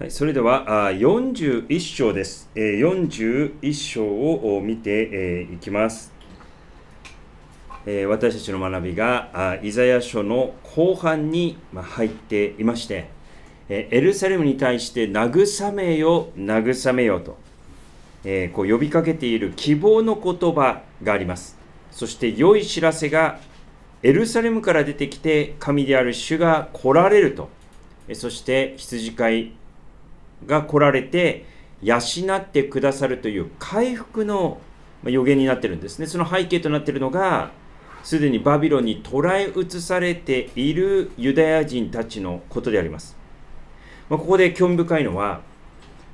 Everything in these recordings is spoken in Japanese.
はい、それでは41章です。41章を見ていきます。私たちの学びがイザヤ書の後半に入っていまして、エルサレムに対して慰めよ、慰めよと、こう呼びかけている希望の言葉があります。そして良い知らせがエルサレムから出てきて神である主が来られると、そして羊飼いが来られて養ってくださるという回復の予言になってるんですねその背景となっているのがすでにバビロンに捕らえ移されているユダヤ人たちのことであります、まあ、ここで興味深いのは、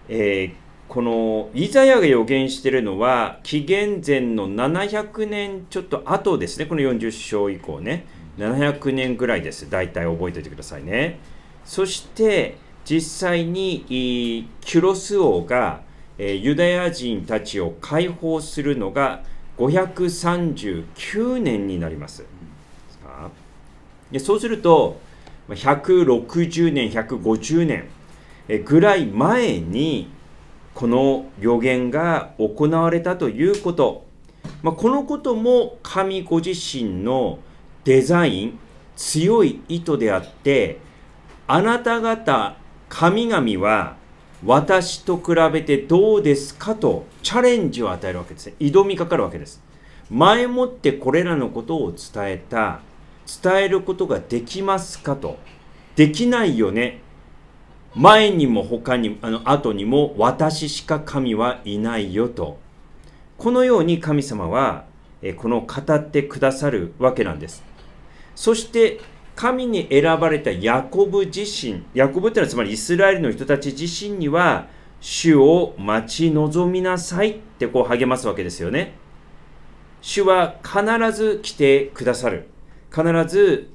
えーこのイザヤが予言しているのは紀元前の700年ちょっと後ですねこの40章以降ね700年ぐらいです大体覚えておいてくださいねそして実際にキュロス王がユダヤ人たちを解放するのが539年になります。そうすると160年150年ぐらい前にこの予言が行われたということ、まあ、このことも神ご自身のデザイン強い意図であってあなた方神々は私と比べてどうですかとチャレンジを与えるわけですね。挑みかかるわけです。前もってこれらのことを伝えた。伝えることができますかと。できないよね。前にも他に、あの後にも私しか神はいないよと。このように神様は、この語ってくださるわけなんです。そして神に選ばれたヤコブ自身、ヤコブってのはつまりイスラエルの人たち自身には、主を待ち望みなさいってこう励ますわけですよね。主は必ず来てくださる。必ず、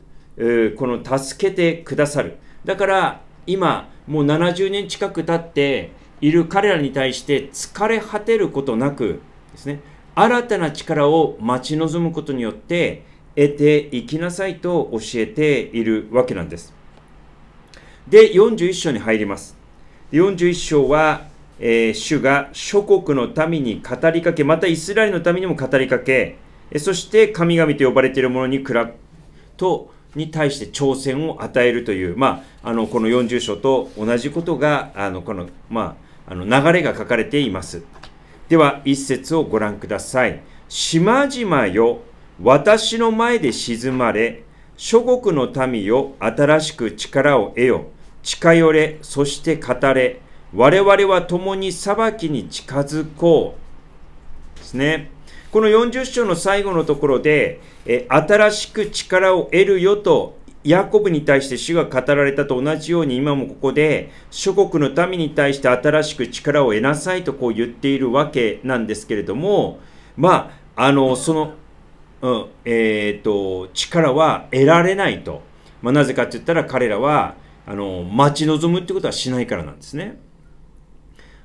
この助けてくださる。だから今、もう70年近く経っている彼らに対して疲れ果てることなくですね、新たな力を待ち望むことによって、得ていきなさいと教えているわけなんです。で、41章に入ります。41章は、えー、主が諸国の民に語りかけ、またイスラエルの民にも語りかけ、そして神々と呼ばれているものに比べ、とに対して挑戦を与えるという、まあ、あのこの40章と同じことがあのこの,、まあ、あの流れが書かれていますでは一節をご覧ください島々よ私の前で沈まれ、諸国の民よ、新しく力を得よ。近寄れ、そして語れ。我々は共に裁きに近づこう。ですね。この40章の最後のところで、え新しく力を得るよと、ヤコブに対して主が語られたと同じように今もここで諸国の民に対して新しく力を得なさいとこう言っているわけなんですけれどもまああのそのうんえーと、力は得られないと、まあ、なぜかって言ったら彼らはあの待ち望むってことはしないからなんですね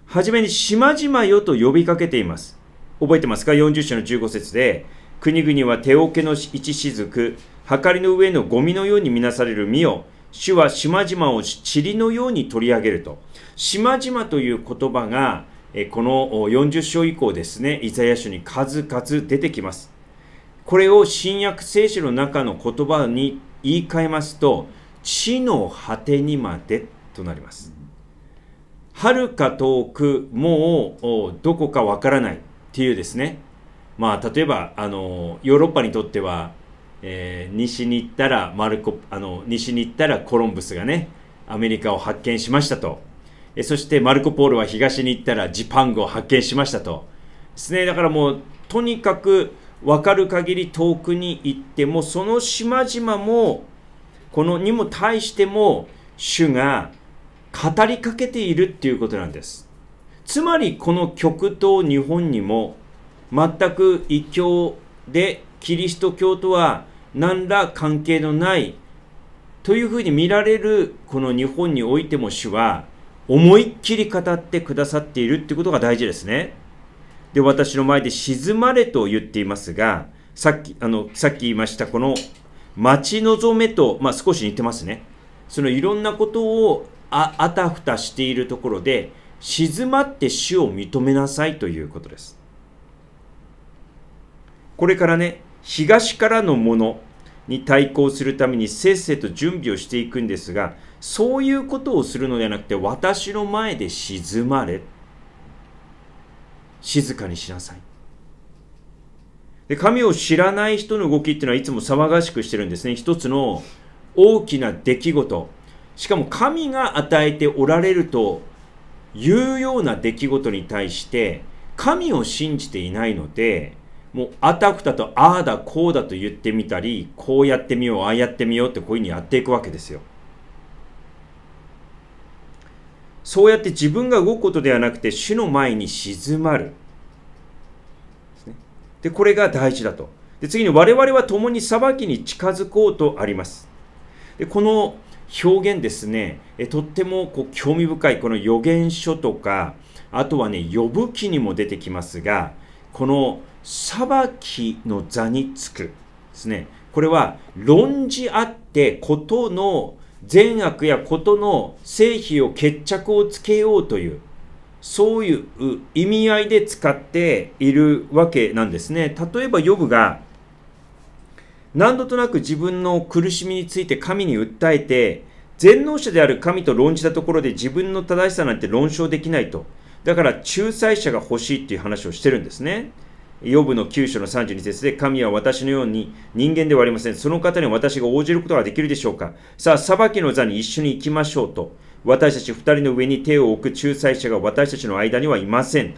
はじめに島々よと呼びかけています覚えてますか40章の15節で国々は手桶の一雫はかりの上のゴミのように見なされる身を主は島々を塵のように取り上げると島々という言葉がこの40章以降ですねイザヤ書に数々出てきますこれを新約聖書の中の言葉に言い換えますと、地の果てにまでとなります。はるか遠く、もうどこかわからないっていうですね。まあ、例えば、あの、ヨーロッパにとっては、えー、西に行ったらマルコ、あの、西に行ったらコロンブスがね、アメリカを発見しましたと。えそしてマルコ・ポールは東に行ったらジパングを発見しましたと。ですね。だからもう、とにかく、分かる限り遠くに行ってもその島々もこのにも対しても主が語りかけているっていうことなんですつまりこの極東日本にも全く異教でキリスト教とは何ら関係のないというふうに見られるこの日本においても主は思いっきり語ってくださっているってことが大事ですね。で、私の前で静まれと言っていますが、さっき、あの、さっき言いました、この、待ち望めと、まあ、少し似てますね。そのいろんなことをああたふたしているところで、静まって死を認めなさいということです。これからね、東からのものに対抗するためにせっせと準備をしていくんですが、そういうことをするのではなくて、私の前で静まれ静かにしなさい。で神を知らない人の動きっていうのはいつも騒がしくしてるんですね。一つの大きな出来事。しかも神が与えておられるというような出来事に対して、神を信じていないので、もうあたふたとああだこうだと言ってみたり、こうやってみよう、ああやってみようってこういうふうにやっていくわけですよ。そうやって自分が動くことではなくて主の前に静まるで、ね、でこれが大事だとで次に我々は共に裁きに近づこうとありますでこの表現ですねえとってもこう興味深いこの予言書とかあとはね呼ぶ記にも出てきますがこの裁きの座につくですねこれは論じ合ってことの善悪や事の成否を決着をつけようという、そういう意味合いで使っているわけなんですね。例えば、ヨブが、何度となく自分の苦しみについて神に訴えて、全能者である神と論じたところで自分の正しさなんて論証できないと。だから仲裁者が欲しいっていう話をしてるんですね。ヨブの9章の32節で、神は私のように人間ではありません。その方に私が応じることができるでしょうか。さあ、裁きの座に一緒に行きましょうと。私たち2人の上に手を置く仲裁者が私たちの間にはいません。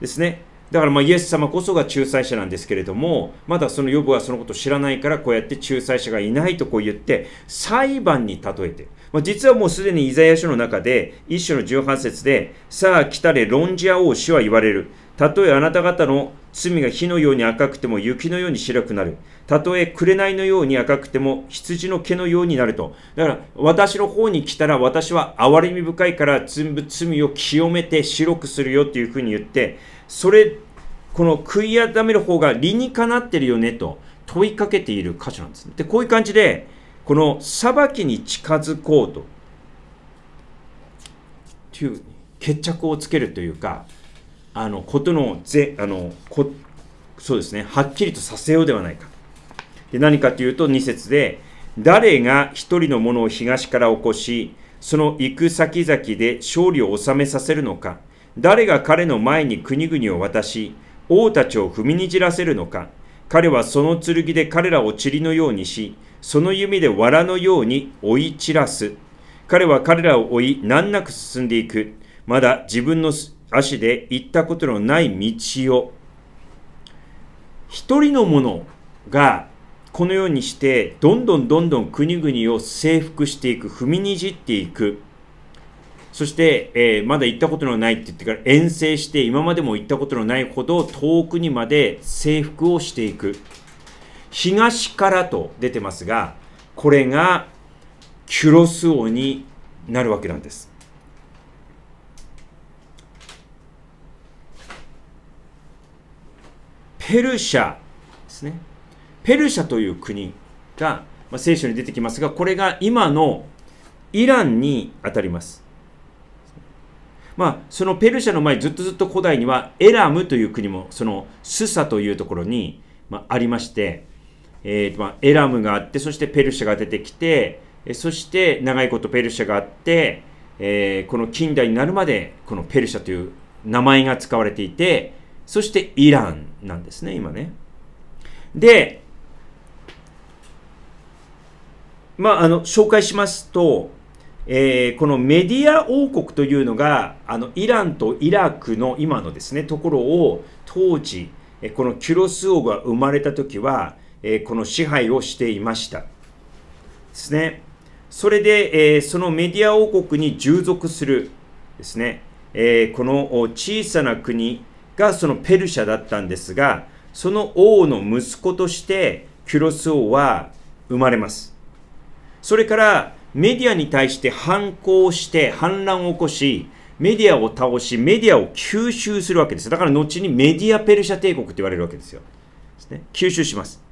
ですね。だからまあイエス様こそが仲裁者なんですけれども、まだそのヨブはそのことを知らないから、こうやって仲裁者がいないとこう言って、裁判に例えて、まあ、実はもうすでにイザヤ書の中で、一種の18節で、さあ来たれ論じ合おうしは言われる。たとえあなた方の罪が火のように赤くても雪のように白くなる。たとえ紅のように赤くても羊の毛のようになると。だから私の方に来たら私は憐れみ深いから全部罪を清めて白くするよというふうに言って、それ、この悔い改める方が理にかなってるよねと問いかけている箇所なんです、ね。で、こういう感じで、この裁きに近づこうと。という決着をつけるというか、あのことのぜあのこそうですねはっきりとさせようではないかで何かというと2節で誰が一人のものを東から起こしその行く先々で勝利を収めさせるのか誰が彼の前に国々を渡し王たちを踏みにじらせるのか彼はその剣で彼らを塵のようにしその弓で藁のように追い散らす彼は彼らを追い難なく進んでいくまだ自分の足で行ったことのない道を一人の者がこのようにしてどんどんどんどん国々を征服していく踏みにじっていくそして、えー、まだ行ったことのないって言ってから遠征して今までも行ったことのないほど遠くにまで征服をしていく東からと出てますがこれがキュロス王になるわけなんですペルシャですね。ペルシャという国が、まあ、聖書に出てきますが、これが今のイランにあたります。まあ、そのペルシャの前、ずっとずっと古代にはエラムという国も、そのスサというところに、まあ、ありまして、えーまあ、エラムがあって、そしてペルシャが出てきて、そして長いことペルシャがあって、えー、この近代になるまで、このペルシャという名前が使われていて、そしてイランなんですね、今ね。で、まあ、あの、紹介しますと、えー、このメディア王国というのがあのイランとイラクの今のですねところを当時このキュロス王が生まれた時は、えー、この支配をしていましたですねそれで、えー、そのメディア王国に従属するですね、えこの小さな国がそのペルシャだったんですが、その王の息子としてキュロス王は生まれます。それからメディアに対して反抗して反乱を起こし、メディアを倒し、メディアを吸収するわけです。だから後にメディアペルシャ帝国って言われるわけですよ。ですね、吸収します。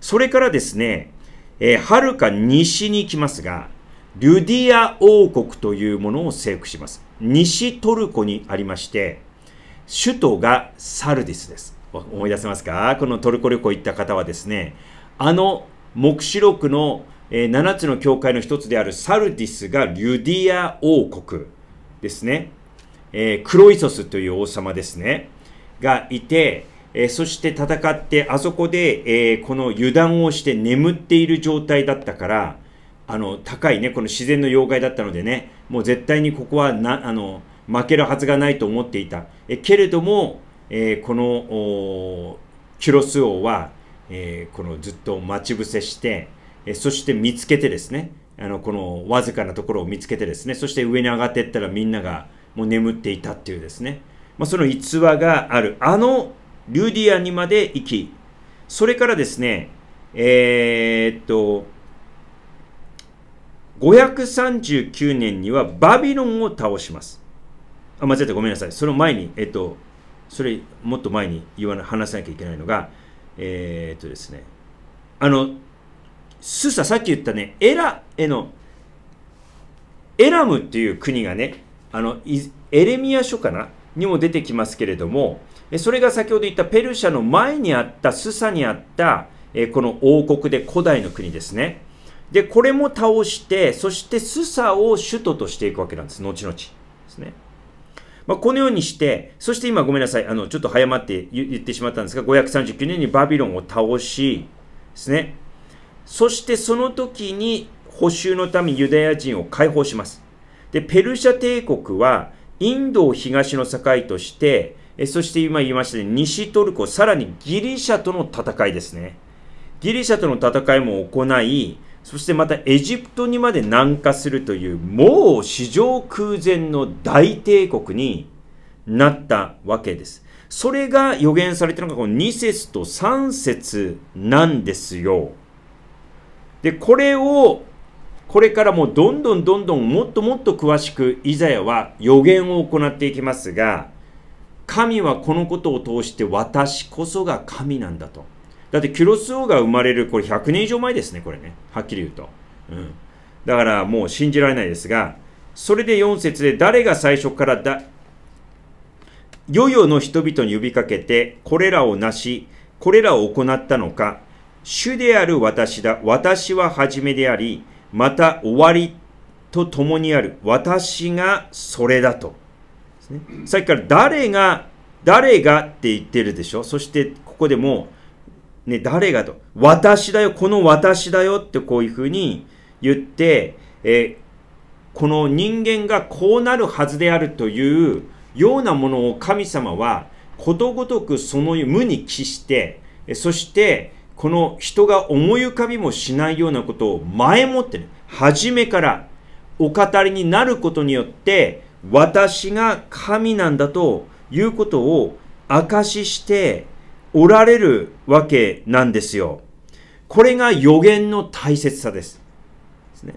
それからですね、えー、遥か西に行きますが、リュディア王国というものを征服します。西トルコにありまして、首都がサルディスです。思い出せますかこのトルコ旅行行った方はですね、あの黙示録の7つの教会の一つであるサルディスがリュディア王国ですね、えー、クロイソスという王様ですね、がいて、えー、そして戦って、あそこで、えー、この油断をして眠っている状態だったから、あの、高いね、この自然の妖怪だったのでね、もう絶対にここはな、あの、負けるはずがないと思っていた。えけれども、えー、このキュロス王は、えー、このずっと待ち伏せして、えそして見つけてですね、あのこのわずかなところを見つけてですね、そして上に上がっていったらみんながもう眠っていたっていうですね、まあ、その逸話がある、あのルディアにまで行き、それからですね、えー、っと、539年にはバビロンを倒します。あ間違えた、ごめんなさいその前にえっとそれもっと前に言わな話さなきゃいけないのがえー、っとですねあのスサさっき言ったねエラへのエラムっていう国がねあのエレミア書かなにも出てきますけれどもそれが先ほど言ったペルシャの前にあったスサにあったこの王国で古代の国ですねでこれも倒してそしてスサを首都としていくわけなんです後々ですねまあ、このようにして、そして今ごめんなさい、あの、ちょっと早まって言ってしまったんですが、539年にバビロンを倒し、ですね。そしてその時に補修のためユダヤ人を解放します。で、ペルシャ帝国はインドを東の境として、えそして今言いましたね、西トルコ、さらにギリシャとの戦いですね。ギリシャとの戦いも行い、そしてまたエジプトにまで南下するというもう史上空前の大帝国になったわけです。それが予言されてるのがこの2節と3節なんですよ。で、これを、これからもどんどんどんどんもっともっと詳しくイザヤは予言を行っていきますが、神はこのことを通して私こそが神なんだと。だってキュロス王が生まれる、これ100年以上前ですね、これね。はっきり言うと。うん。だからもう信じられないですが、それで4節で誰が最初からだ、ヨ々の人々に呼びかけて、これらをなし、これらを行ったのか、主である私だ、私は初めであり、また終わりと共にある、私がそれだと。ね、さっきから誰が、誰がって言ってるでしょそしてここでもね、誰がと、私だよ、この私だよってこういうふうに言って、えこの人間がこうなるはずであるというようなものを神様はことごとくその無に帰して、そしてこの人が思い浮かびもしないようなことを前もってね、初めからお語りになることによって、私が神なんだということを証ししておられるわけなんですよ。これが予言の大切さです。ですね、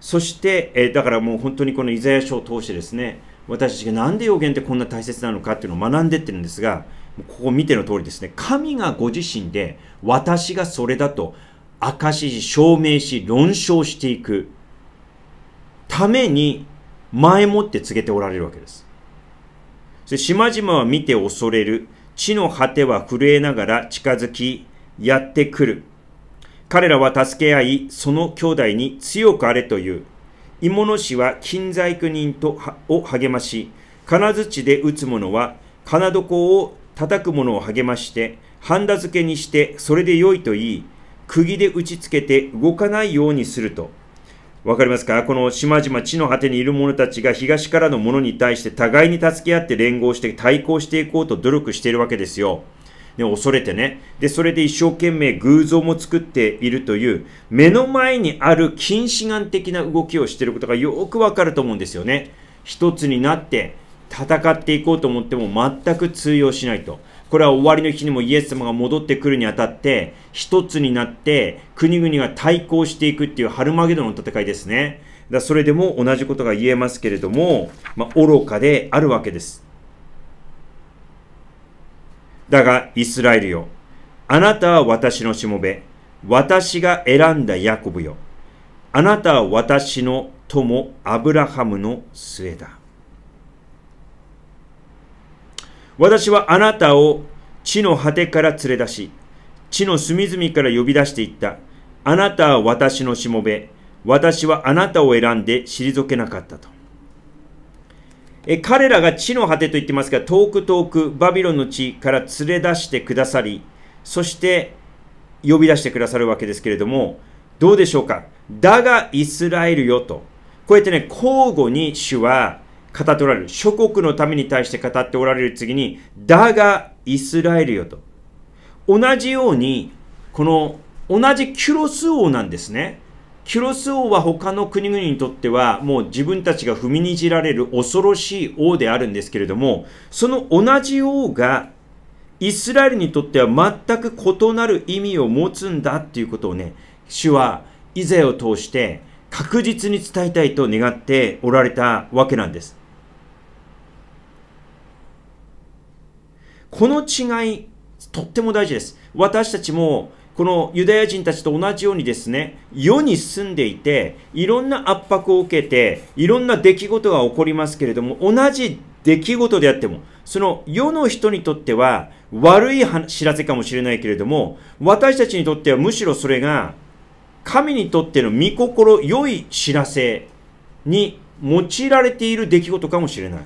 そして、えだからもう本当にこのイザヤ書を通してですね、私たちが何で予言ってこんな大切なのかっていうのを学んでってるんですが、ここ見ての通りですね、神がご自身で私がそれだと証し、証明し、論証していくために前もって告げておられるわけです。島々は見て恐れる。地の果ては震えながら近づき、やってくる。彼らは助け合い、その兄弟に強くあれという。芋の氏は金細工人とを励まし、金槌で打つ者は金床を叩く者を励まして、ハンダ付けにしてそれで良いと言い、釘で打ちつけて動かないようにすると。わかりますかこの島々地の果てにいる者たちが東からの者に対して互いに助け合って連合して対抗していこうと努力しているわけですよ。ね、恐れてね。で、それで一生懸命偶像も作っているという、目の前にある近視眼的な動きをしていることがよくわかると思うんですよね。一つになって戦っていこうと思っても全く通用しないと。これは終わりの日にもイエス様が戻ってくるにあたって、一つになって国々が対抗していくっていうハルマゲドンの戦いですね。だそれでも同じことが言えますけれども、まあ、愚かであるわけです。だが、イスラエルよ。あなたは私のしもべ。私が選んだヤコブよ。あなたは私の友、アブラハムの末だ。私はあなたを地の果てから連れ出し、地の隅々から呼び出していった。あなたは私のしもべ。私はあなたを選んで退けなかったと。え彼らが地の果てと言ってますが、遠く遠くバビロンの地から連れ出してくださり、そして呼び出してくださるわけですけれども、どうでしょうか。だがイスラエルよと。こうやってね、交互に主は語っておられる。諸国のために対して語っておられる次に、だがイスラエルよと。同じように、この同じキュロス王なんですね。キュロス王は他の国々にとってはもう自分たちが踏みにじられる恐ろしい王であるんですけれども、その同じ王がイスラエルにとっては全く異なる意味を持つんだっていうことをね、主は以前を通して確実に伝えたいと願っておられたわけなんです。この違い、とっても大事です。私たちも、このユダヤ人たちと同じようにですね、世に住んでいて、いろんな圧迫を受けて、いろんな出来事が起こりますけれども、同じ出来事であっても、その世の人にとっては悪い知らせかもしれないけれども、私たちにとってはむしろそれが、神にとっての御心良い知らせに用いられている出来事かもしれない。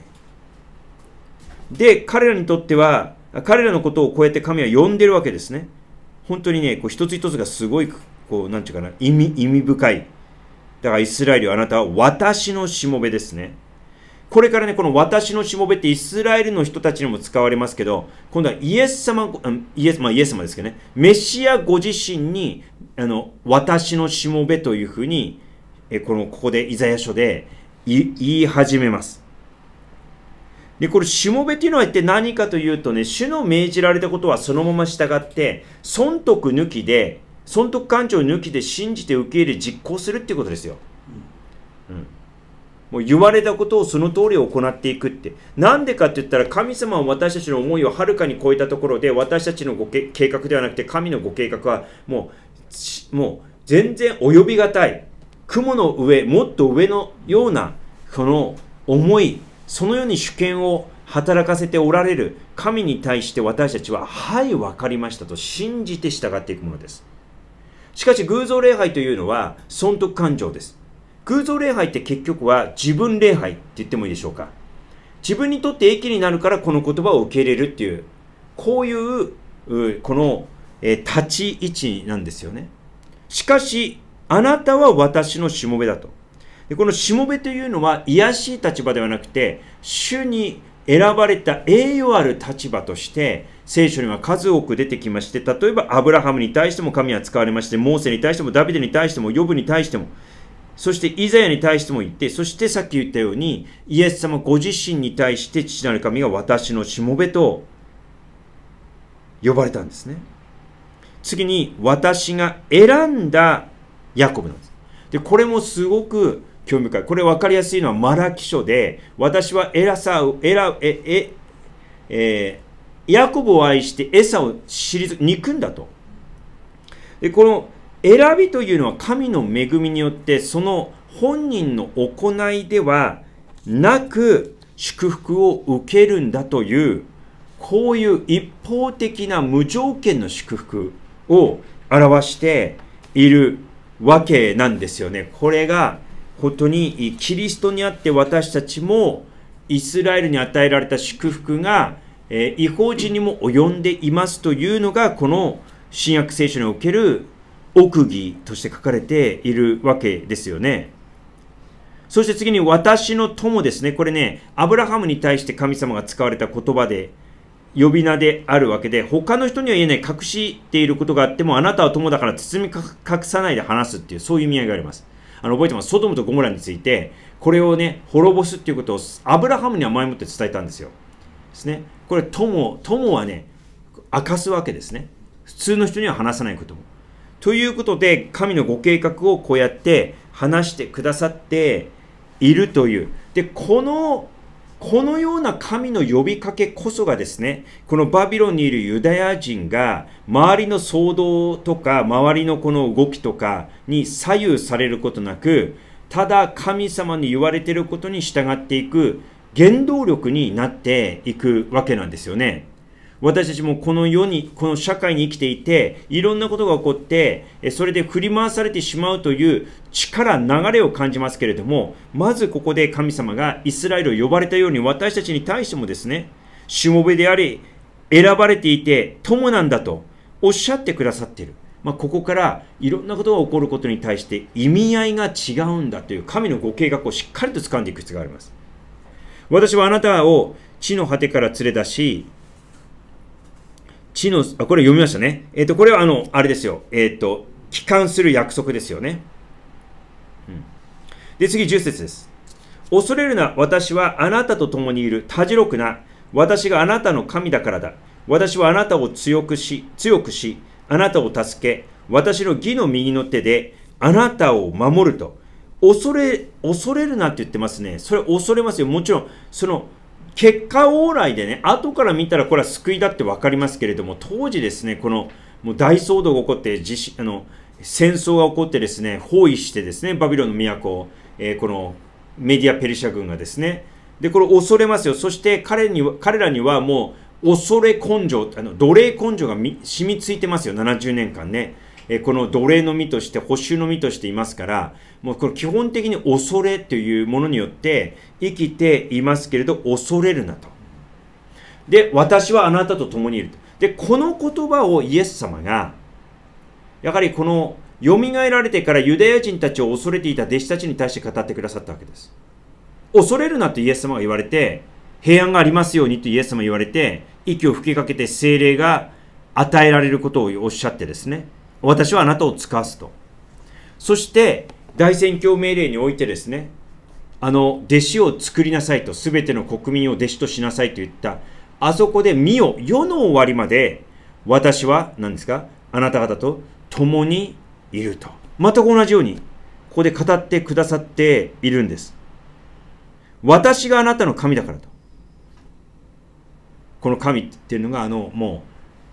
で、彼らにとっては、彼らのことをこうやって神は呼んでるわけですね。本当にね、こう一つ一つがすごい、こう、なんちゅうかな、意味、意味深い。だからイスラエルあなたは私のしもべですね。これからね、この私のしもべってイスラエルの人たちにも使われますけど、今度はイエス様、イエス、まあイエス様ですけどね、メシアご自身に、あの、私のしもべというふうに、えこの、ここでイザヤ書で言い始めます。で、これ、しもべっていうのは一体何かというとね、主の命じられたことはそのまま従って、損得抜きで、損得感情抜きで信じて受け入れ実行するっていうことですよ。うん。もう言われたことをその通り行っていくって。なんでかって言ったら神様は私たちの思いをはるかに超えたところで私たちのご計画ではなくて神のご計画はもう、もう全然及びがたい。雲の上、もっと上のようなこの思い、そのように主権を働かせておられる神に対して私たちは、はい、分かりましたと信じて従っていくものです。しかし、偶像礼拝というのは、損得感情です。偶像礼拝って結局は自分礼拝って言ってもいいでしょうか。自分にとって益になるからこの言葉を受け入れるっていう、こういう、この、え立ち位置なんですよね。しかし、あなたは私のしもべだと。でこのしもべというのは卑しい立場ではなくて主に選ばれた栄誉ある立場として聖書には数多く出てきまして例えばアブラハムに対しても神は使われましてモーセに対してもダビデに対してもヨブに対してもそしてイザヤに対しても言ってそしてさっき言ったようにイエス様ご自身に対して父なる神が私のしもべと呼ばれたんですね次に私が選んだヤコブなんですでこれもすごく興味深い。これ分かりやすいのはマラキ書で、私はエラサウ、エラ、え、え、えー、ヤコブを愛してエサを知りず、憎んだと。で、この選びというのは神の恵みによって、その本人の行いではなく、祝福を受けるんだという、こういう一方的な無条件の祝福を表しているわけなんですよね。これが本当にキリストにあって私たちもイスラエルに与えられた祝福が、え違法人にも及んでいますというのがこの新約聖書における奥義として書かれているわけですよね。そして次に私の友ですね。これね、アブラハムに対して神様が使われた言葉で、呼び名であるわけで、他の人には言えない、隠していることがあっても、あなたは友だから包み隠さないで話すっていう、そういう意味合いがあります。あの覚えてますソドムとゴモラについてこれをね滅ぼすっていうことをアブラハムには前もって伝えたんですよですねこれ友友はね明かすわけですね普通の人には話さないこともということで神のご計画をこうやって話してくださっているというでこのこのような神の呼びかけこそがですね、このバビロンにいるユダヤ人が、周りの騒動とか、周りのこの動きとかに左右されることなく、ただ神様に言われていることに従っていく原動力になっていくわけなんですよね。私たちもこの世に、この社会に生きていて、いろんなことが起こって、それで振り回されてしまうという力、流れを感じますけれども、まずここで神様がイスラエルを呼ばれたように私たちに対してもですね、しもべであり、選ばれていて友なんだとおっしゃってくださっている。まあ、ここからいろんなことが起こることに対して意味合いが違うんだという神のご計画をしっかりと掴んでいく必要があります。私はあなたを地の果てから連れ出し、地の、あ、これ読みましたね。えっ、ー、と、これはあの、あれですよ。えっ、ー、と、帰還する約束ですよね。うん。で、次、10節です。恐れるな、私はあなたと共にいる。たじろくな、私があなたの神だからだ。私はあなたを強くし、強くし、あなたを助け、私の義の右の手で、あなたを守ると。恐れ、恐れるなって言ってますね。それ恐れますよ。もちろん、その、結果往来でね、後から見たらこれは救いだって分かりますけれども、当時ですね、このもう大騒動が起こってあの、戦争が起こってですね、包囲してですね、バビロンの都を、えー、このメディア・ペルシャ軍がですね、で、これ恐れますよ。そして彼に彼らにはもう恐れ根性、あの奴隷根性が染みついてますよ、70年間ね。えこの奴隷の身として、補修の身としていますから、もうこれ基本的に恐れというものによって生きていますけれど、恐れるなと。で、私はあなたと共にいると。で、この言葉をイエス様が、やはりこの、蘇られてからユダヤ人たちを恐れていた弟子たちに対して語ってくださったわけです。恐れるなとイエス様が言われて、平安がありますようにとイエス様言われて、息を吹きかけて精霊が与えられることをおっしゃってですね。私はあなたを使わすと。そして、大宣教命令においてですね、あの、弟子を作りなさいと、すべての国民を弟子としなさいと言った、あそこで見よ、世の終わりまで、私は、何ですか、あなた方と共にいると。全く同じように、ここで語ってくださっているんです。私があなたの神だからと。この神っていうのが、あの、も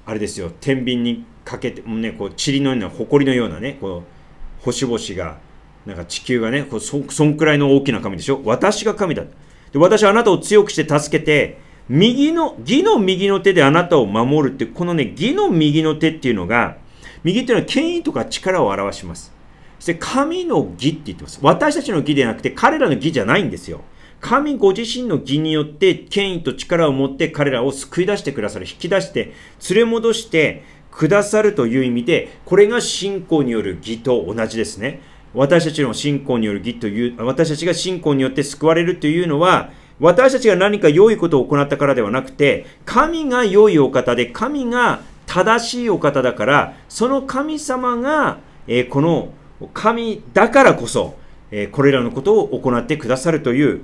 う、あれですよ、天秤にかけて、もうね、こう、塵のような、埃のようなね、こう、星々が、なんか地球がね、こうそそんくらいの大きな神でしょ私が神だ。で私はあなたを強くして助けて、右の、義の右の手であなたを守るって、このね、義の右の手っていうのが、右っていうのは権威とか力を表します。そして神の義って言ってます。私たちの義ではなくて、彼らの義じゃないんですよ。神ご自身の義によって権威と力を持って彼らを救い出してくださる。引き出して、連れ戻して、くださるという意味で、これが信仰による義と同じですね。私たちの信仰による義という、私たちが信仰によって救われるというのは、私たちが何か良いことを行ったからではなくて、神が良いお方で、神が正しいお方だから、その神様が、えー、この神だからこそ、えー、これらのことを行ってくださるという、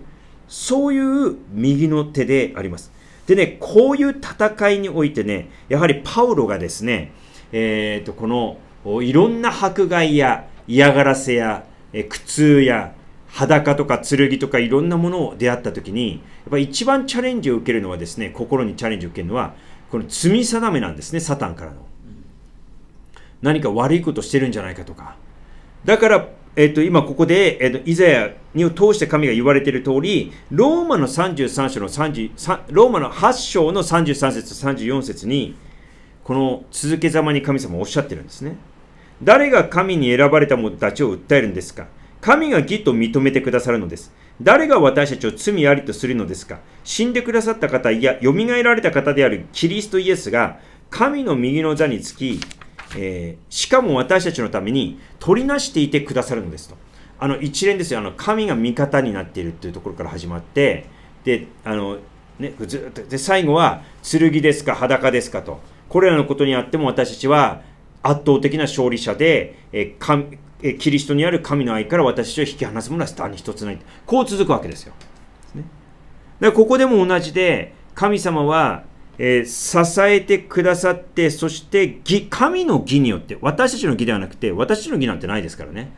そういう右の手であります。でね、こういう戦いにおいてね、やはりパウロがですね、えー、とこのいろんな迫害や嫌がらせや、え苦痛や裸とか剣とかいろんなものを出会った時にやっぱ一番チャレンジを受けるのはですね心にチャレンジを受けるのはこの罪定めなんですねサタンからの何か悪いことしてるんじゃないかとかだからえっと、今ここで、えっと、イザヤにを通して神が言われている通り、ローマの33章の30、ローマの8章の33節と34節に、この続けざまに神様おっしゃってるんですね。誰が神に選ばれた者たちを訴えるんですか神が義と認めてくださるのです。誰が私たちを罪ありとするのですか死んでくださった方や、蘇られた方であるキリストイエスが、神の右の座につき、えー、しかも私たちのために取りなしていてくださるのですと。あの一連ですよあの神が味方になっているというところから始まってであの、ね、ずっとで最後は剣ですか裸ですかとこれらのことにあっても私たちは圧倒的な勝利者で、えーえキリストにある神の愛から私たちを引き離すものはスターに一つないこう続くわけですよ。ね、だからここでも同じで神様はえー、支えてくださって、そして義、神の義によって、私たちの義ではなくて、私たちの義なんてないですからね。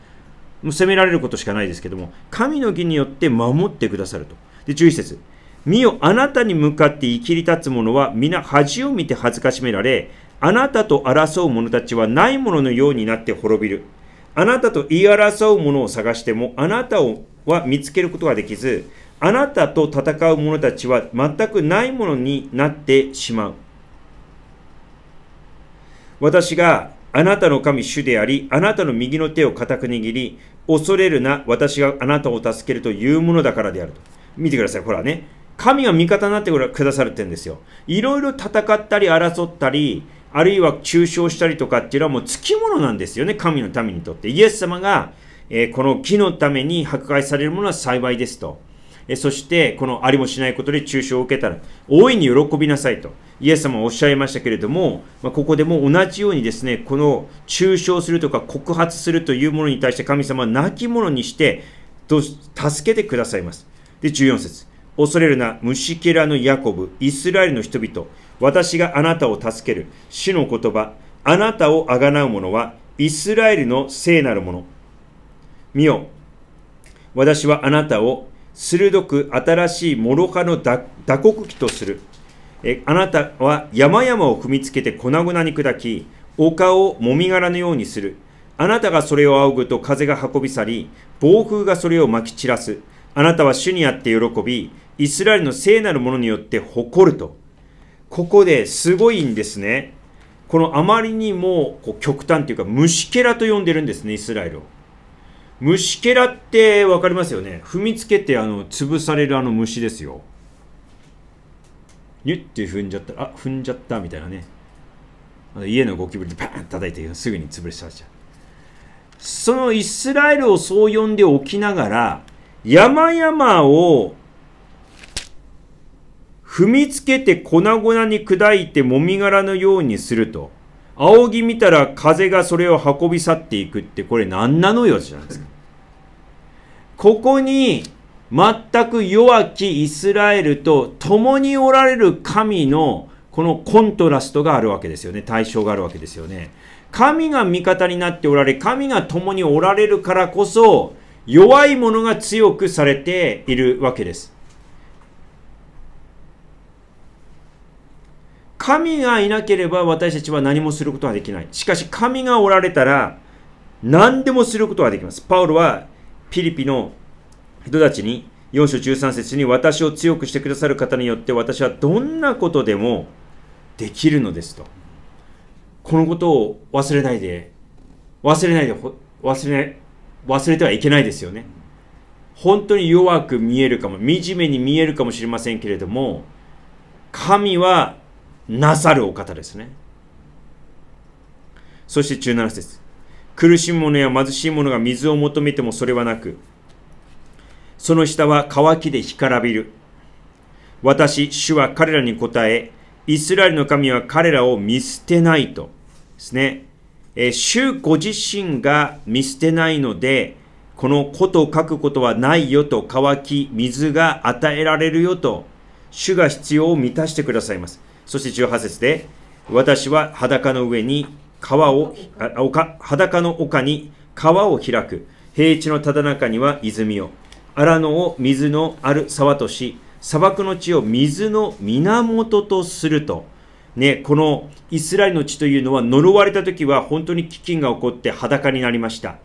もう責められることしかないですけども、神の義によって守ってくださると。で、11説。見よ、あなたに向かって生きり立つ者は皆恥を見て恥ずかしめられ、あなたと争う者たちはないもののようになって滅びる。あなたと言い争う者を探しても、あなたをは見つけることができず、あなたと戦う者たちは全くないものになってしまう。私があなたの神主であり、あなたの右の手を固く握り、恐れるな、私があなたを助けるというものだからであると。見てください、ほらね。神が味方になってくださるってんですよ。いろいろ戦ったり争ったり、あるいは中傷したりとかっていうのはもうつきものなんですよね、神の民にとって。イエス様が、えー、この木のために迫害されるものは幸いですと。えそしてこのありもしないことで中傷を受けたら大いに喜びなさいとイエス様はおっしゃいましたけれども、まあ、ここでも同じようにですねこの中傷するとか告発するというものに対して神様は亡き者にして助けてくださいますで14節恐れるな虫けらのヤコブイスラエルの人々私があなたを助ける主の言葉あなたをあがなう者はイスラエルの聖なる者見よ私はあなたを鋭く新しい諸刃の打刻機とする。えあなたは山々を踏みつけて粉々に砕き、丘をもみ殻のようにする。あなたがそれを仰ぐと風が運び去り、暴風がそれをまき散らす。あなたは主にあって喜び、イスラエルの聖なるものによって誇ると。ここですごいんですね。このあまりにもこう極端というか、虫けらと呼んでるんですね、イスラエルを。虫けらって分かりますよね踏みつけてあの潰されるあの虫ですよニュッて踏んじゃったらあ踏んじゃったみたいなね家のゴキブリでパーン叩いてすぐに潰れさせちゃうそのイスラエルをそう呼んでおきながら山々を踏みつけて粉々に砕いてもみ殻のようにすると仰ぎ見たら風がそれを運び去っていくってこれ何なのよじゃないですか。ここに全く弱きイスラエルと共におられる神のこのコントラストがあるわけですよね。対象があるわけですよね。神が味方になっておられ、神が共におられるからこそ、弱い者が強くされているわけです。神がいなければ私たちは何もすることはできない。しかし神がおられたら何でもすることはできます。パウロはピリピの人たちに4章13節に私を強くしてくださる方によって私はどんなことでもできるのですと。このことを忘れないで、忘れないで、忘れ、忘れてはいけないですよね。本当に弱く見えるかも、惨めに見えるかもしれませんけれども、神はなさるお方ですね。そして17節苦しい者や貧しい者が水を求めてもそれはなく、その下は乾きで干からびる。私、主は彼らに答え、イスラエルの神は彼らを見捨てないと。ですね。え主ご自身が見捨てないので、このことを書くことはないよと乾き、水が与えられるよと、主が必要を満たしてくださいます。そして18節で、私は裸の上に川を、丘裸の丘に川を開く。平地のただ中には泉を。荒野を水のある沢とし、砂漠の地を水の源とすると。ね、このイスラエルの地というのは呪われた時は本当に飢饉が起こって裸になりました。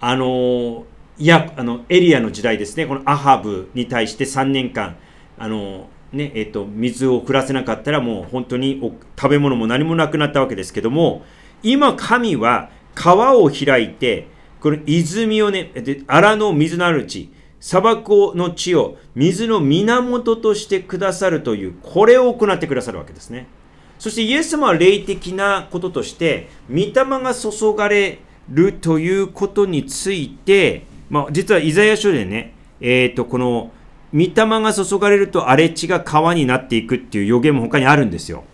あの、いや、あの、エリアの時代ですね、このアハブに対して3年間、あの、ね、えっ、ー、と、水を降らせなかったらもう本当に食べ物も何もなくなったわけですけども、今神は川を開いて、この泉をね、荒の水のある地、砂漠の地を水の源としてくださるという、これを行ってくださるわけですね。そしてイエス様は霊的なこととして、御霊が注がれるということについて、まあ、実はイザヤ書でね、えっ、ー、と、この、御霊が注がれると荒れ地が川になっていくっていう予言も他にあるんですよ。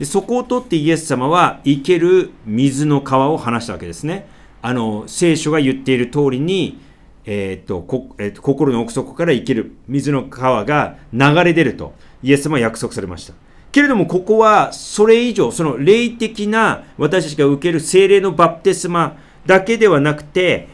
でそこを取ってイエス様は生ける水の川を話したわけですね。あの聖書が言っている通りに、えーとこえーと、と心の奥底から生ける水の川が流れ出るとイエス様は約束されました。けれどもここはそれ以上、その霊的な私たちが受ける精霊のバプテスマだけではなくて、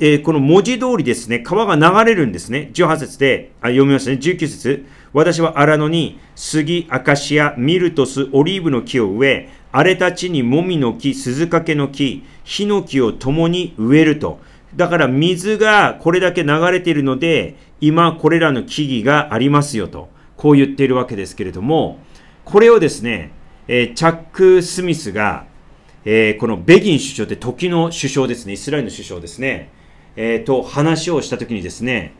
えー、この文字通りですね、川が流れるんですね。18節で、あ読みましたね、19節私は荒野に杉、アカシア、ミルトス、オリーブの木を植え、荒れた地にもみの木、鈴掛の木、ヒノキを共に植えると。だから水がこれだけ流れているので、今これらの木々がありますよと、こう言っているわけですけれども、これをですね、えー、チャック・スミスが、えー、このベギン首相って時の首相ですね、イスラエルの首相ですね、えー、と話をした時にですね、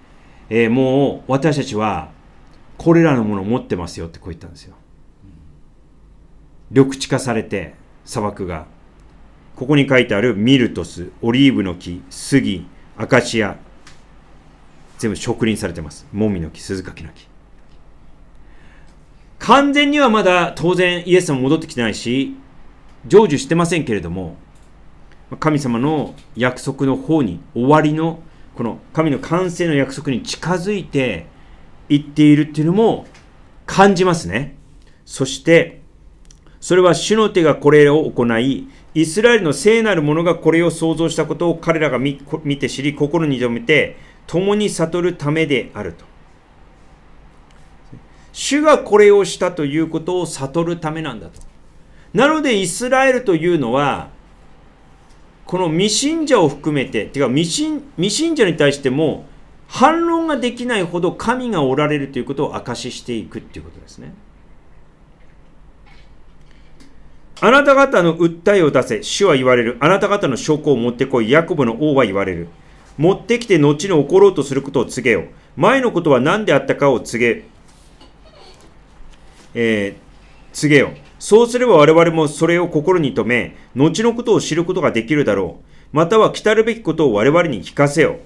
えー、もう私たちはこれらのものを持ってますよってこう言ったんですよ。緑地化されて砂漠が。ここに書いてあるミルトス、オリーブの木、杉、アカシア、全部植林されてます。モミの木、鈴掛の木。完全にはまだ当然イエス様戻ってきてないし、成就してませんけれども、神様の約束の方に終わりのこの神の完成の約束に近づいていっているっていうのも感じますねそしてそれは主の手がこれを行いイスラエルの聖なる者がこれを想像したことを彼らが見て知り心に留めて共に悟るためであると主がこれをしたということを悟るためなんだとなのでイスラエルというのはこの未信者を含めて、てか未信未信者に対しても反論ができないほど神がおられるということを証ししていくということですね。あなた方の訴えを出せ、主は言われる。あなた方の証拠を持ってこい、ヤコブの王は言われる。持ってきて後に起ころうとすることを告げよ。前のことは何であったかを告げ、えー、告げよ。そうすれば我々もそれを心に留め、後のことを知ることができるだろう。または来たるべきことを我々に聞かせよ。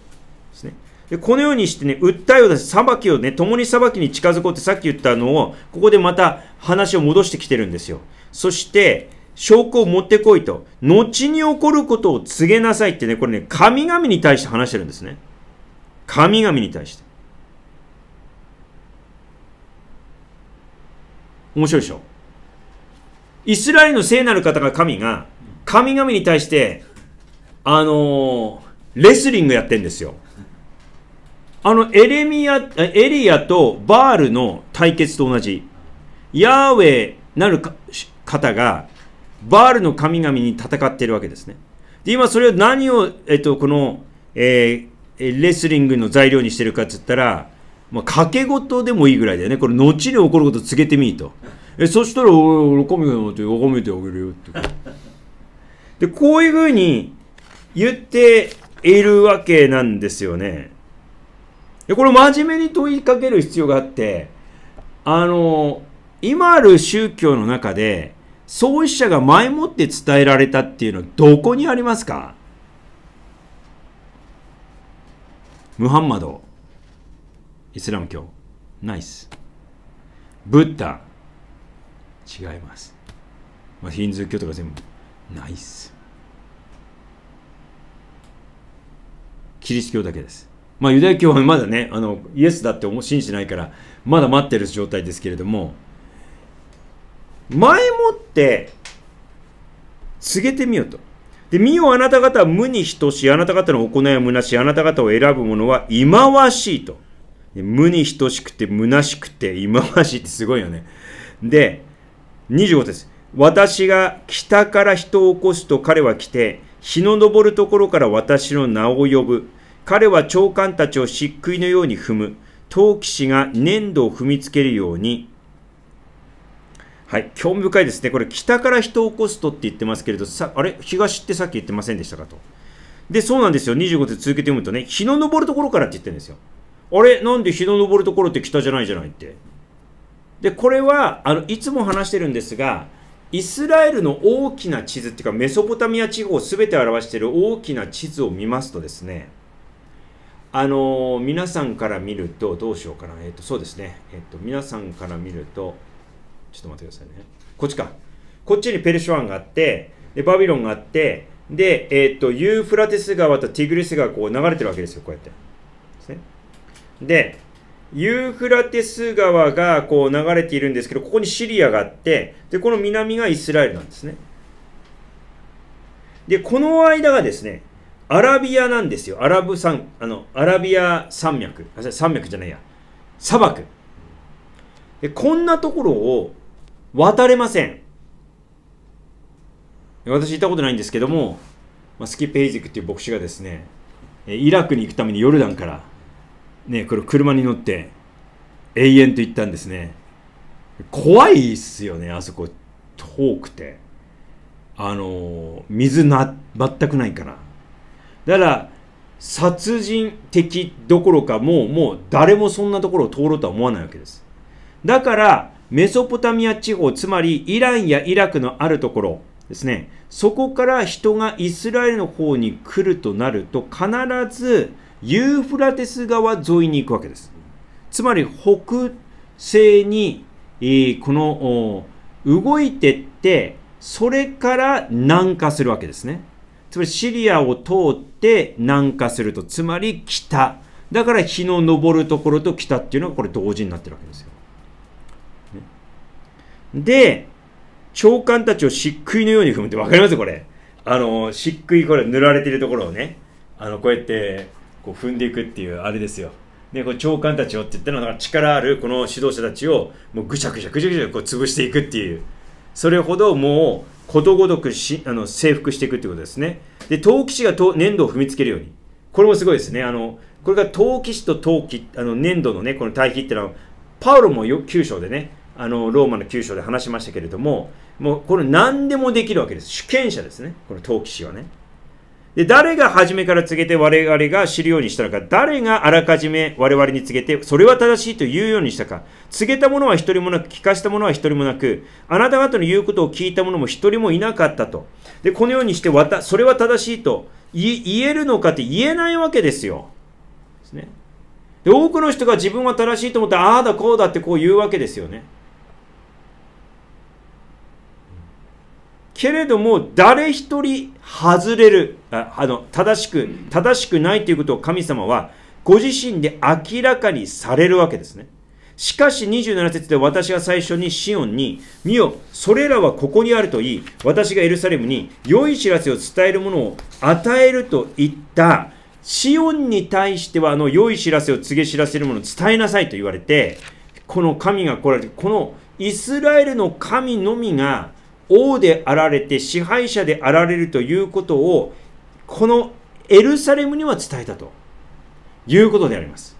ですね。で、このようにしてね、訴えを出す、裁きをね、共に裁きに近づこうってさっき言ったのを、ここでまた話を戻してきてるんですよ。そして、証拠を持ってこいと、後に起こることを告げなさいってね、これね、神々に対して話してるんですね。神々に対して。面白いでしょイスラエルの聖なる方が神が、神々に対して、あのー、レスリングやってんですよ。あの、エレミア、エリアとバールの対決と同じ。ヤーウェなる方が、バールの神々に戦ってるわけですね。で、今それを何を、えっと、この、えー、レスリングの材料にしてるかっ言ったら、まあ、賭け事でもいいぐらいだよね。これ、後に起こることを告げてみいと。えそしたら俺喜ぶよって喜めてあげるよってでこういうふうに言っているわけなんですよねでこれ真面目に問いかける必要があってあの今ある宗教の中で創始者が前もって伝えられたっていうのはどこにありますかムハンマドイスラム教ナイスブッダ違います。まあ、ヒンズー教とか全部ないっす。キリスト教だけです。まあ、ユダヤ教はまだね、あのイエスだって信じないから、まだ待ってる状態ですけれども、前もって告げてみようと。で、見よあなた方は無に等しい、あなた方の行いは虚しい、あなた方を選ぶものは忌まわしいと。無に等しくて虚しくて忌まわしいってすごいよね。で、25節私が北から人を起こすと彼は来て、日の昇るところから私の名を呼ぶ。彼は長官たちを漆喰のように踏む。陶器師が粘土を踏みつけるように。はい、興味深いですね。これ、北から人を起こすとって言ってますけれど、さあれ東ってさっき言ってませんでしたかと。で、そうなんですよ。25節続けて読むとね、日の昇るところからって言ってるんですよ。あれなんで日の昇るところって北じゃないじゃないって。でこれはあのいつも話してるんですがイスラエルの大きな地図っていうかメソポタミア地方すべて表している大きな地図を見ますとですねあの皆さんから見るとどうしようかなえっ、ー、とそうですねえっ、ー、と皆さんから見るとちょっと待ってくださいねこっちかこっちにペルシュ湾があってでバビロンがあってでえっ、ー、とユーフラテス川とティグリス川がこう流れてるわけですよこうやってですねでユーフラテス川がこう流れているんですけど、ここにシリアがあって、で、この南がイスラエルなんですね。で、この間がですね、アラビアなんですよ。アラブ山、あの、アラビア山脈。あ、山脈じゃないや。砂漠。で、こんなところを渡れません。私行ったことないんですけども、まあ、スキッイジックっていう牧師がですね、イラクに行くためにヨルダンからね、これ車に乗って永遠と行ったんですね。怖いっすよね、あそこ、遠くて。あの、水な、全くないから。だから、殺人的どころか、もう、もう誰もそんなところを通ろうとは思わないわけです。だから、メソポタミア地方、つまりイランやイラクのあるところですね、そこから人がイスラエルの方に来るとなると、必ず、ユーフラテス川沿いに行くわけです。つまり北西に、えー、この動いてってそれから南下するわけですね。つまりシリアを通って南下するとつまり北だから日の昇るところと北っていうのがこれ同時になってるわけですよ。で長官たちを漆喰のように踏むってわかりますこれあの漆喰これ塗られてるところをねあのこうやってこう踏んでいくっていうあれですよね、こう長官たちをって言ったのは力あるこの指導者たちをもうぐしゃぐしゃぐしゃぐちゃこう潰していくっていうそれほどもうことごとくしあの征服していくってことですねで陶器師が粘土を踏みつけるようにこれもすごいですねあのこれが陶器師と陶器あの粘土のねこの対比っていうのはパウロも9章でねあのローマの9章で話しましたけれどももうこれ何でもできるわけです主権者ですねこの陶器師はねで、誰が初めから告げて我々が知るようにしたのか、誰があらかじめ我々に告げて、それは正しいと言うようにしたか、告げた者は一人もなく、聞かした者は一人もなく、あなた方の言うことを聞いた者も一人もいなかったと。で、このようにして、わた、それは正しいと言えるのかって言えないわけですよ。ですね。で、多くの人が自分は正しいと思って、ああだこうだってこう言うわけですよね。けれども誰一人外れるああの正しく正しくないということを神様はご自身で明らかにされるわけですねしかし27節で私が最初にシオンに「見よそれらはここにある」と言い私がエルサレムに良い知らせを伝えるものを与えると言ったシオンに対してはあの良い知らせを告げ知らせるものを伝えなさいと言われてこの神が来られてこのイスラエルの神のみが王であられて支配者であられるということをこのエルサレムには伝えたということであります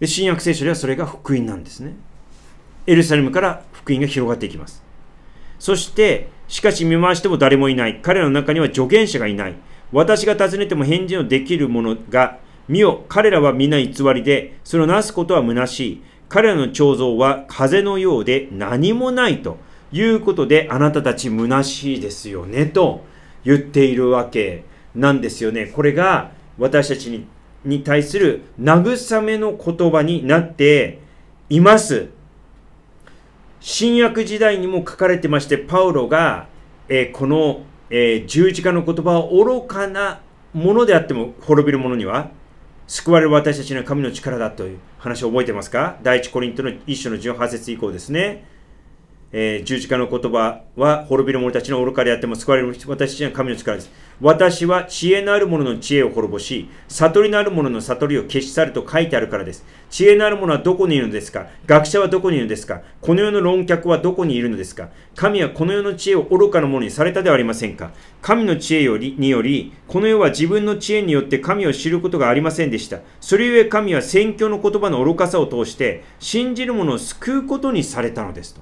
で新約聖書ではそれが福音なんですねエルサレムから福音が広がっていきますそしてしかし見回しても誰もいない彼らの中には助言者がいない私が尋ねても返事のできるものが見よ彼らは皆偽りでそれをなすことは虚しい彼らの彫像は風のようで何もないということで、あなたたち虚しいですよね、と言っているわけなんですよね。これが私たちにに対する慰めの言葉になっています。新約時代にも書かれてまして、パウロが、えー、この、えー、十字架の言葉は愚かなものであっても滅びるものには救われる私たちの神の力だという話を覚えてますか第一コリントの一章の18節以降ですね。えー、十字架の言葉は滅びる者たちの愚かであっても救われる私たちは神の力です。私は知恵のある者の知恵を滅ぼし、悟りのある者の悟りを消し去ると書いてあるからです。知恵のある者はどこにいるのですか学者はどこにいるのですかこの世の論客はどこにいるのですか神はこの世の知恵を愚かなものにされたではありませんか神の知恵よりにより、この世は自分の知恵によって神を知ることがありませんでした。それゆえ神は宣教の言葉の愚かさを通して、信じる者を救うことにされたのですと。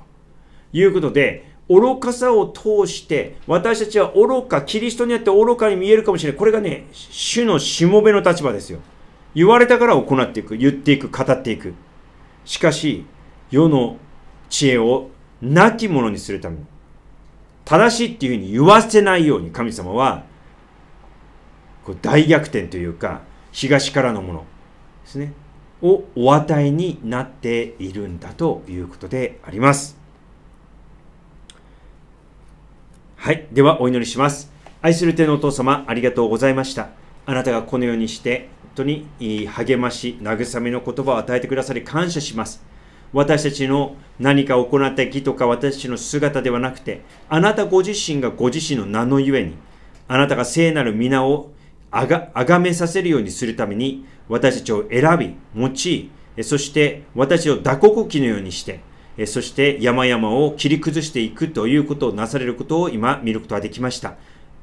いうことで、愚かさを通して、私たちは愚か、キリストにあって愚かに見えるかもしれない。これがね、主のしもべの立場ですよ。言われたから行っていく、言っていく、語っていく。しかし、世の知恵をなきものにするために、正しいっていうふうに言わせないように神様は、こう大逆転というか、東からのものですね、をお与えになっているんだということであります。はい。では、お祈りします。愛する天のお父様、ありがとうございました。あなたがこのようにして、本当に励まし、慰めの言葉を与えてくださり、感謝します。私たちの何か行った義とか私たちの姿ではなくて、あなたご自身がご自身の名のゆえに、あなたが聖なる皆をあがめさせるようにするために、私たちを選び、用い、そして私を打刻機のようにして、そして山々を切り崩していくということをなされることを今見ることができました。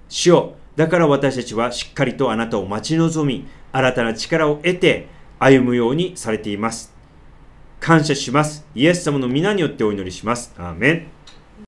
主よ、だから私たちはしっかりとあなたを待ち望み、新たな力を得て歩むようにされています。感謝します。イエス様の皆によってお祈りします。アーメン。